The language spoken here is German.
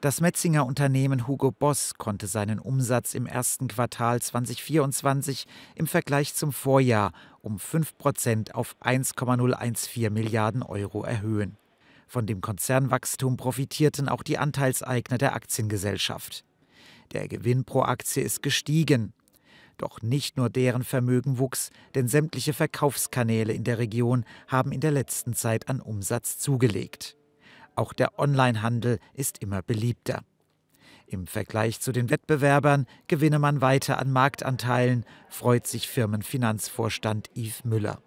Das Metzinger Unternehmen Hugo Boss konnte seinen Umsatz im ersten Quartal 2024 im Vergleich zum Vorjahr um 5 Prozent auf 1,014 Milliarden Euro erhöhen. Von dem Konzernwachstum profitierten auch die Anteilseigner der Aktiengesellschaft. Der Gewinn pro Aktie ist gestiegen. Doch nicht nur deren Vermögen wuchs, denn sämtliche Verkaufskanäle in der Region haben in der letzten Zeit an Umsatz zugelegt. Auch der Onlinehandel ist immer beliebter. Im Vergleich zu den Wettbewerbern gewinne man weiter an Marktanteilen, freut sich Firmenfinanzvorstand Yves Müller.